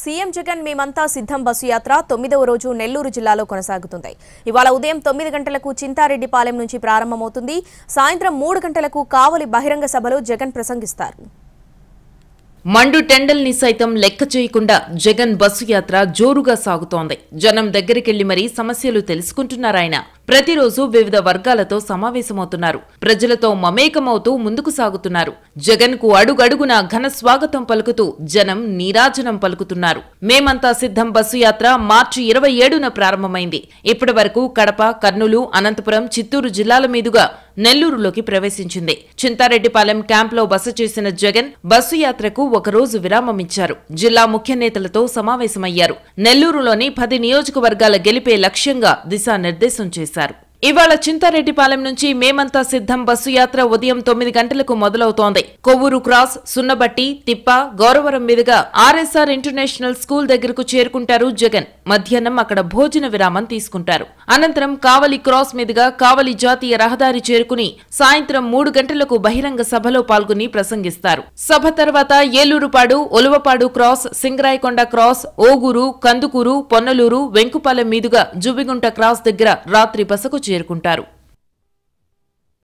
CM Jagan మేమంతా సిద్ధం bus యాత్ర తొమ్మిదవ రోజు నెల్లూరు జిల్లాలో కొనసాగుతుంది ఇవాళ ఉదయం తొమ్మిది గంటలకు చింతారెడ్డిపాలెం నుంచి ప్రారంభమవుతుంది సాయంత్రం మూడు గంటలకు కావలి బహిరంగ సభలో జగన్ ప్రసంగిస్తారు మండు టెండల్ని సైతం లెక్క చేయకుండా జగన్ బస్సు యాత్ర జోరుగా సాగుతోంది జనం దగ్గరికెళ్లి మరీ సమస్యలు తెలుసుకుంటున్నారాయన ప్రతిరోజు వివిధ వర్గాలతో సమావేశమవుతున్నారు ప్రజలతో మమేకమవుతూ ముందుకు సాగుతున్నారు జగన్ కు అడుగడుగున ఘన స్వాగతం పలుకుతూ జనం నీరాజనం పలుకుతున్నారు మేమంతా సిద్ధం బస్సు యాత్ర మార్చి ఇరవై ఏడున ప్రారంభమైంది ఇప్పటి వరకు కడప కర్నూలు అనంతపురం చిత్తూరు జిల్లాల మీదుగా నెల్లూరులోకి ప్రవేశించింది చింతారెడ్డిపాలెం క్యాంప్లో బస చేసిన జగన్ బస్సు యాత్రకు ఒకరోజు విరామం ఇచ్చారు జిల్లా ముఖ్య నేతలతో సమావేశమయ్యారు నెల్లూరులోని పది నియోజకవర్గాల గెలిపే లక్ష్యంగా దిశానిర్దేశం చేశారు That. ఇవాళ చింతారెడ్డిపాలెం నుంచి మేమంతా సిద్ధం బస్సు యాత్ర ఉదయం తొమ్మిది గంటలకు మొదలవుతోంది కొవ్వూరు క్రాస్ సున్నబట్టి తిప్ప గౌరవరం మీదుగా ఆర్ఎస్ఆర్ ఇంటర్నేషనల్ స్కూల్ దగ్గరకు చేరుకుంటారు జగన్ మధ్యాహ్నం అక్కడ భోజన విరామం తీసుకుంటారు అనంతరం కావలి క్రాస్ మీదుగా కావలి జాతీయ రహదారి చేరుకుని సాయంత్రం మూడు గంటలకు బహిరంగ సభలో పాల్గొని ప్రసంగిస్తారు సభ తర్వాత ఏలూరుపాడు ఒలువపాడు క్రాస్ సింగరాయకొండ క్రాస్ ఓగూరు కందుకూరు పొన్నలూరు వెంకుపాలెం మీదుగా జుబిగుంట క్రాస్ దగ్గర రాత్రి బసకు చేరుకుంటారు